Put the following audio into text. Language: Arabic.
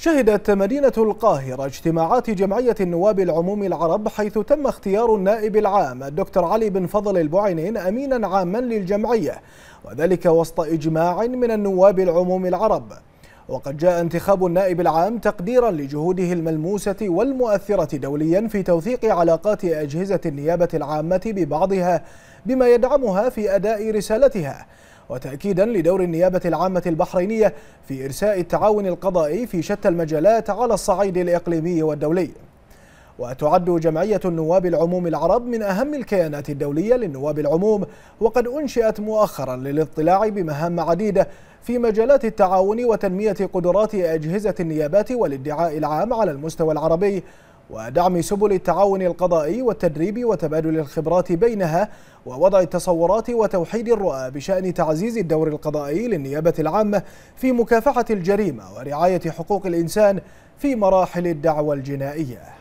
شهدت مدينة القاهرة اجتماعات جمعية النواب العموم العرب حيث تم اختيار النائب العام الدكتور علي بن فضل البعينين أمينا عاما للجمعية وذلك وسط إجماع من النواب العموم العرب وقد جاء انتخاب النائب العام تقديرا لجهوده الملموسة والمؤثرة دوليا في توثيق علاقات أجهزة النيابة العامة ببعضها بما يدعمها في أداء رسالتها وتأكيدا لدور النيابة العامة البحرينية في إرساء التعاون القضائي في شتى المجالات على الصعيد الإقليمي والدولي وتعد جمعية النواب العموم العرب من أهم الكيانات الدولية للنواب العموم وقد أنشئت مؤخرا للاطلاع بمهام عديدة في مجالات التعاون وتنمية قدرات أجهزة النيابات والادعاء العام على المستوى العربي ودعم سبل التعاون القضائي والتدريب وتبادل الخبرات بينها ووضع التصورات وتوحيد الرؤى بشأن تعزيز الدور القضائي للنيابة العامة في مكافحة الجريمة ورعاية حقوق الإنسان في مراحل الدعوة الجنائية